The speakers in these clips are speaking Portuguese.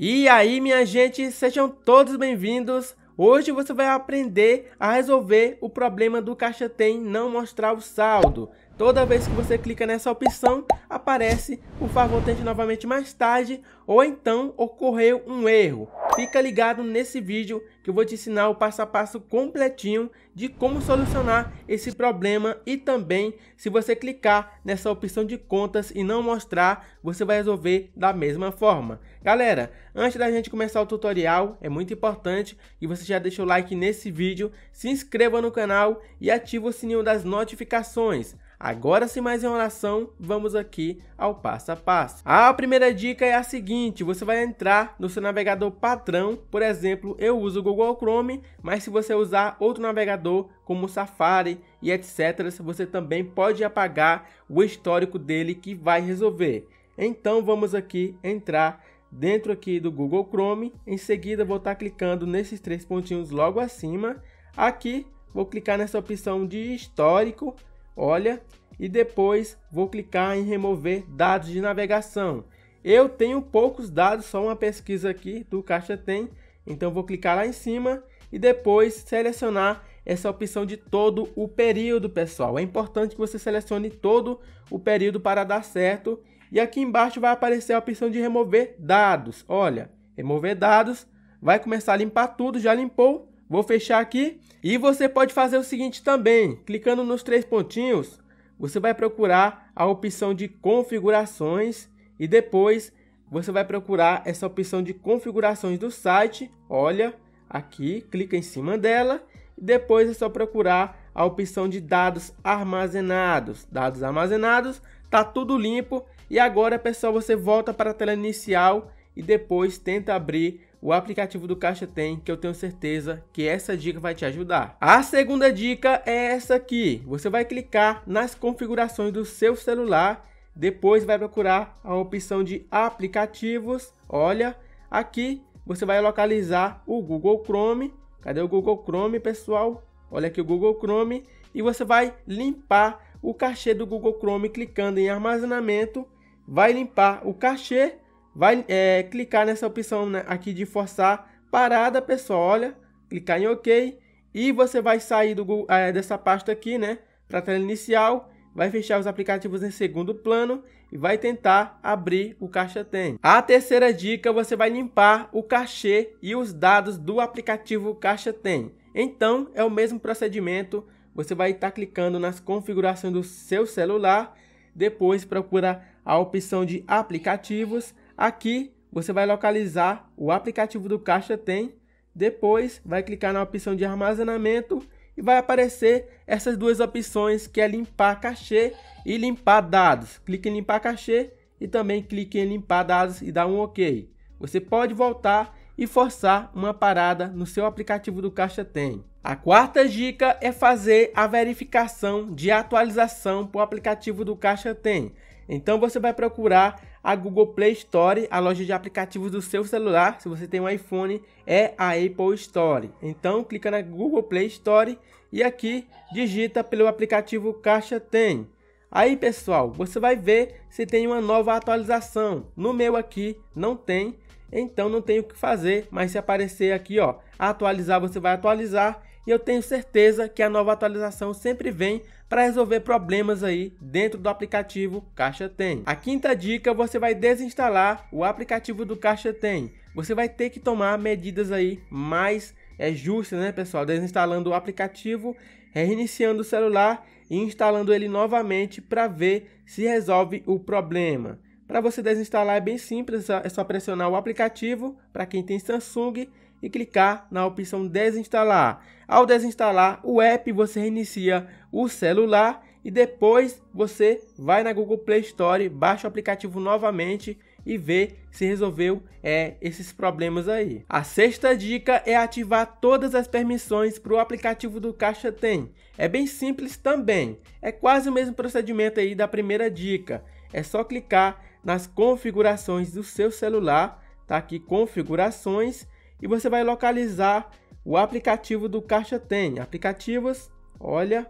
E aí, minha gente, sejam todos bem-vindos. Hoje você vai aprender a resolver o problema do caixa tem não mostrar o saldo. Toda vez que você clica nessa opção, aparece o favor tente novamente mais tarde ou então ocorreu um erro. Fica ligado nesse vídeo que eu vou te ensinar o passo a passo completinho de como solucionar esse problema e também se você clicar nessa opção de contas e não mostrar, você vai resolver da mesma forma. Galera, antes da gente começar o tutorial, é muito importante que você já deixe o like nesse vídeo, se inscreva no canal e ative o sininho das notificações. Agora, sem mais enrolação, vamos aqui ao passo a passo. A primeira dica é a seguinte, você vai entrar no seu navegador patrão, por exemplo, eu uso o Google Chrome, mas se você usar outro navegador, como o Safari e etc, você também pode apagar o histórico dele que vai resolver. Então, vamos aqui entrar dentro aqui do Google Chrome, em seguida vou estar tá clicando nesses três pontinhos logo acima, aqui vou clicar nessa opção de histórico, olha, e depois vou clicar em remover dados de navegação. Eu tenho poucos dados, só uma pesquisa aqui do Caixa Tem, então vou clicar lá em cima e depois selecionar essa opção de todo o período, pessoal. É importante que você selecione todo o período para dar certo. E aqui embaixo vai aparecer a opção de remover dados. Olha, remover dados, vai começar a limpar tudo, já limpou. Vou fechar aqui. E você pode fazer o seguinte também, clicando nos três pontinhos, você vai procurar a opção de configurações e depois você vai procurar essa opção de configurações do site, olha aqui, clica em cima dela e depois é só procurar a opção de dados armazenados. Dados armazenados, tá tudo limpo e agora pessoal você volta para a tela inicial e depois tenta abrir o aplicativo do Caixa tem, que eu tenho certeza que essa dica vai te ajudar. A segunda dica é essa aqui. Você vai clicar nas configurações do seu celular, depois vai procurar a opção de aplicativos. Olha, aqui você vai localizar o Google Chrome. Cadê o Google Chrome, pessoal? Olha aqui o Google Chrome e você vai limpar o cachê do Google Chrome clicando em armazenamento, vai limpar o cachê vai é, clicar nessa opção né, aqui de forçar parada, pessoal, olha, clicar em OK e você vai sair do Google, é, dessa pasta aqui, né, para tela inicial, vai fechar os aplicativos em segundo plano e vai tentar abrir o Caixa Tem. A terceira dica, você vai limpar o cachê e os dados do aplicativo Caixa Tem. Então, é o mesmo procedimento, você vai estar tá clicando nas configurações do seu celular, depois procura a opção de aplicativos, Aqui você vai localizar o aplicativo do Caixa Tem, depois vai clicar na opção de armazenamento e vai aparecer essas duas opções que é limpar cachê e limpar dados. Clique em limpar cachê e também clique em limpar dados e dá um OK. Você pode voltar e forçar uma parada no seu aplicativo do Caixa Tem. A quarta dica é fazer a verificação de atualização para o aplicativo do Caixa Tem. Então você vai procurar a Google Play Store, a loja de aplicativos do seu celular. Se você tem um iPhone, é a Apple Store. Então clica na Google Play Store e aqui digita pelo aplicativo Caixa Tem. Aí pessoal, você vai ver se tem uma nova atualização. No meu aqui não tem, então não tem o que fazer, mas se aparecer aqui ó, atualizar, você vai atualizar e eu tenho certeza que a nova atualização sempre vem para resolver problemas aí dentro do aplicativo Caixa Tem. A quinta dica, você vai desinstalar o aplicativo do Caixa Tem. Você vai ter que tomar medidas aí mais é justa, né, pessoal? Desinstalando o aplicativo, reiniciando o celular e instalando ele novamente para ver se resolve o problema. Para você desinstalar é bem simples, é só é pressionar o aplicativo para quem tem Samsung e clicar na opção desinstalar. Ao desinstalar o app, você reinicia o celular e depois você vai na Google Play Store, baixa o aplicativo novamente e vê se resolveu é, esses problemas aí. A sexta dica é ativar todas as permissões para o aplicativo do Caixa Tem. É bem simples também, é quase o mesmo procedimento aí da primeira dica. É só clicar nas configurações do seu celular, tá aqui configurações, e você vai localizar o aplicativo do Caixa Tem. Aplicativos, olha,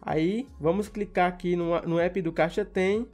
aí vamos clicar aqui no, no app do Caixa Tem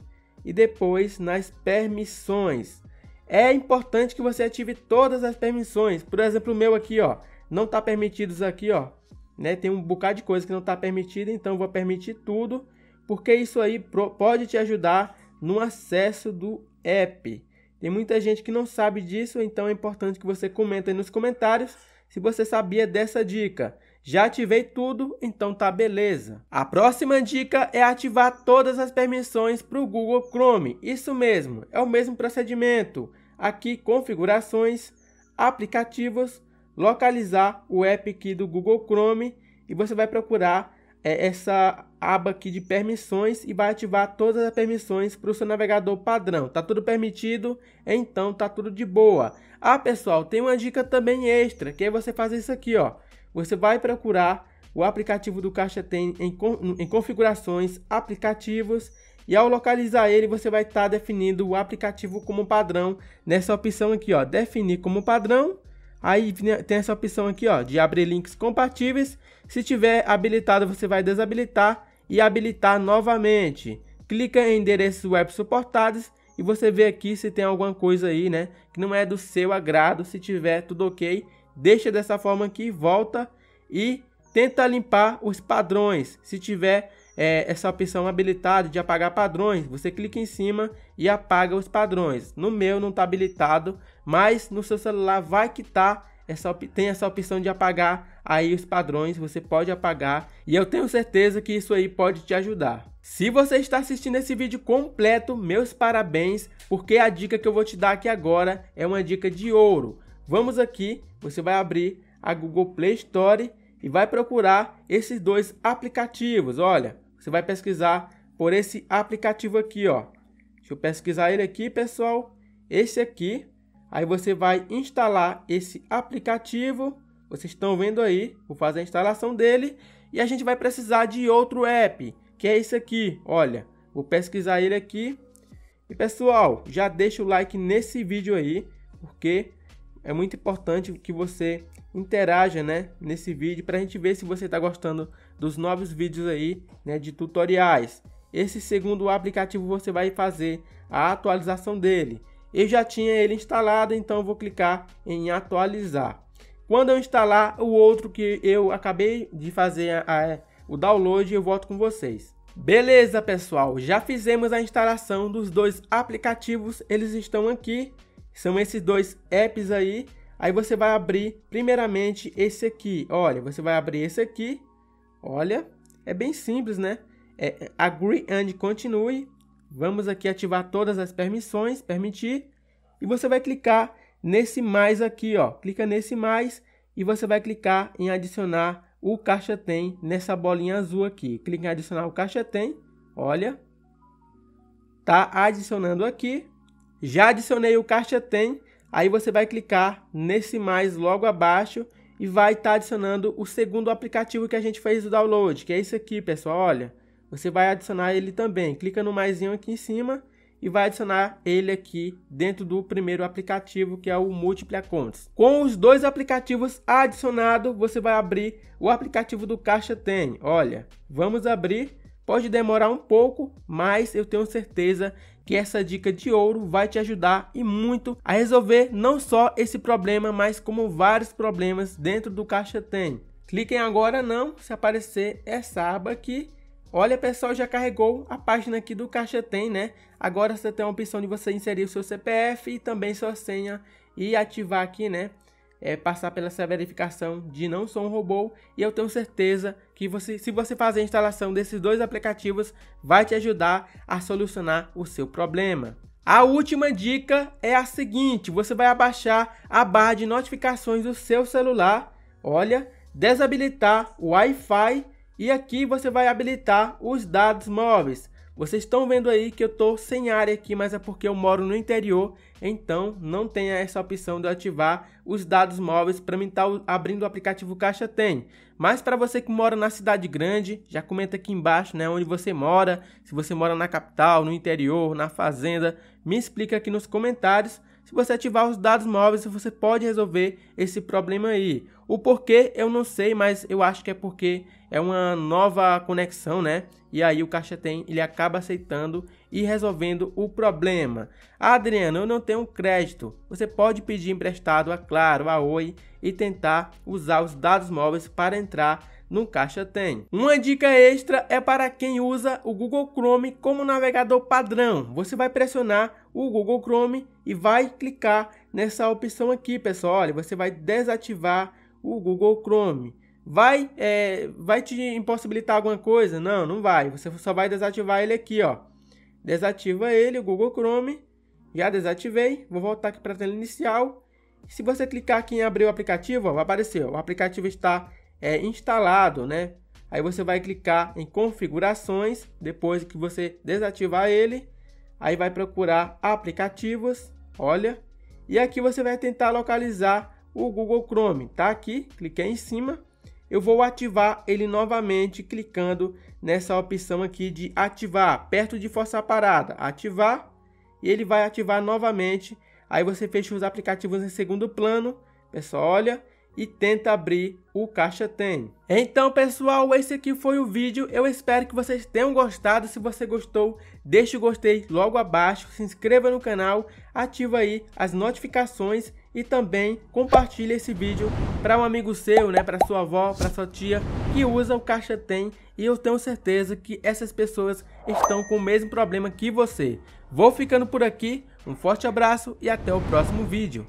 e depois nas permissões. É importante que você ative todas as permissões. Por exemplo, o meu aqui, ó, não está permitidos aqui, ó, né? Tem um bocado de coisa que não está permitida, então vou permitir tudo, porque isso aí pode te ajudar no acesso do app. Tem muita gente que não sabe disso, então é importante que você comente nos comentários se você sabia dessa dica. Já ativei tudo, então tá beleza. A próxima dica é ativar todas as permissões para o Google Chrome. Isso mesmo, é o mesmo procedimento. Aqui, configurações, aplicativos, localizar o app aqui do Google Chrome e você vai procurar é, essa aba aqui de permissões e vai ativar todas as permissões para o seu navegador padrão. Tá tudo permitido? Então tá tudo de boa. Ah, pessoal, tem uma dica também extra, que é você fazer isso aqui, ó. Você vai procurar o aplicativo do Caixa Tem em, em configurações, aplicativos, e ao localizar ele, você vai estar tá definindo o aplicativo como padrão nessa opção aqui, ó, definir como padrão. Aí tem essa opção aqui, ó, de abrir links compatíveis. Se tiver habilitado, você vai desabilitar e habilitar novamente. Clica em endereços web suportados e você vê aqui se tem alguma coisa aí, né, que não é do seu agrado. Se tiver tudo ok, deixa dessa forma aqui, volta e tenta limpar os padrões. Se tiver é, essa opção habilitada de apagar padrões, você clica em cima e apaga os padrões. No meu não está habilitado, mas no seu celular vai que está essa, tem essa opção de apagar aí os padrões, você pode apagar e eu tenho certeza que isso aí pode te ajudar. Se você está assistindo esse vídeo completo, meus parabéns, porque a dica que eu vou te dar aqui agora é uma dica de ouro. Vamos aqui, você vai abrir a Google Play Store e vai procurar esses dois aplicativos, olha. Você vai pesquisar por esse aplicativo aqui, ó. Deixa eu pesquisar ele aqui, pessoal. Esse aqui Aí você vai instalar esse aplicativo. Vocês estão vendo aí, vou fazer a instalação dele. E a gente vai precisar de outro app, que é esse aqui. Olha, vou pesquisar ele aqui. E pessoal, já deixa o like nesse vídeo aí, porque é muito importante que você interaja né, nesse vídeo para a gente ver se você está gostando dos novos vídeos aí né, de tutoriais. Esse segundo aplicativo você vai fazer a atualização dele eu já tinha ele instalado, então vou clicar em atualizar. Quando eu instalar o outro que eu acabei de fazer a, a, o download, eu volto com vocês. Beleza, pessoal, já fizemos a instalação dos dois aplicativos, eles estão aqui, são esses dois apps aí. Aí você vai abrir primeiramente esse aqui, olha, você vai abrir esse aqui, olha, é bem simples, né? É, é Agree and Continue, Vamos aqui ativar todas as permissões, permitir, e você vai clicar nesse mais aqui, ó. Clica nesse mais e você vai clicar em adicionar o caixa tem nessa bolinha azul aqui. Clica em adicionar o caixa tem. Olha. Tá adicionando aqui. Já adicionei o caixa tem. Aí você vai clicar nesse mais logo abaixo e vai estar tá adicionando o segundo aplicativo que a gente fez o download, que é esse aqui, pessoal, olha você vai adicionar ele também. Clica no mais aqui em cima e vai adicionar ele aqui dentro do primeiro aplicativo, que é o Multiple Accounts. Com os dois aplicativos adicionados, você vai abrir o aplicativo do Caixa Tem. Olha, vamos abrir. Pode demorar um pouco, mas eu tenho certeza que essa dica de ouro vai te ajudar e muito a resolver não só esse problema, mas como vários problemas dentro do Caixa Tem. Cliquem agora não, se aparecer essa aba aqui, Olha pessoal, já carregou a página aqui do Caixa Tem, né? Agora você tem a opção de você inserir o seu CPF e também sua senha e ativar aqui, né? É, passar pela essa verificação de não sou um robô e eu tenho certeza que você, se você fazer a instalação desses dois aplicativos, vai te ajudar a solucionar o seu problema. A última dica é a seguinte: você vai abaixar a barra de notificações do seu celular, olha, desabilitar o Wi-Fi e aqui você vai habilitar os dados móveis. Vocês estão vendo aí que eu estou sem área aqui, mas é porque eu moro no interior, então não tem essa opção de ativar os dados móveis para mim estar tá abrindo o aplicativo Caixa Tem. Mas para você que mora na cidade grande, já comenta aqui embaixo né, onde você mora, se você mora na capital, no interior, na fazenda, me explica aqui nos comentários. Se você ativar os dados móveis, você pode resolver esse problema aí. O porquê eu não sei, mas eu acho que é porque é uma nova conexão, né? E aí o caixa tem, ele acaba aceitando e resolvendo o problema. Ah, Adriano, eu não tenho crédito. Você pode pedir emprestado a é Claro, a Oi e tentar usar os dados móveis para entrar no caixa tem. Uma dica extra é para quem usa o Google Chrome como navegador padrão. Você vai pressionar o Google Chrome e vai clicar nessa opção aqui, pessoal. Olha, você vai desativar o Google Chrome. Vai, é, vai te impossibilitar alguma coisa? Não, não vai. Você só vai desativar ele aqui, ó. Desativa ele, o Google Chrome. Já desativei. Vou voltar aqui para a tela inicial. Se você clicar aqui em abrir o aplicativo, ó, vai aparecer. Ó, o aplicativo está é, instalado, né? Aí você vai clicar em configurações. Depois que você desativar ele, aí vai procurar aplicativos. Olha. E aqui você vai tentar localizar o Google Chrome. Tá aqui. Cliquei em cima eu vou ativar ele novamente clicando nessa opção aqui de ativar, perto de forçar a parada, ativar, e ele vai ativar novamente, aí você fecha os aplicativos em segundo plano, pessoal, olha, e tenta abrir o Caixa Tem. Então, pessoal, esse aqui foi o vídeo. Eu espero que vocês tenham gostado. Se você gostou, deixe o gostei logo abaixo, se inscreva no canal, ativa aí as notificações e também compartilha esse vídeo para um amigo seu, né, para sua avó, para sua tia que usa o caixa tem e eu tenho certeza que essas pessoas estão com o mesmo problema que você. Vou ficando por aqui, um forte abraço e até o próximo vídeo.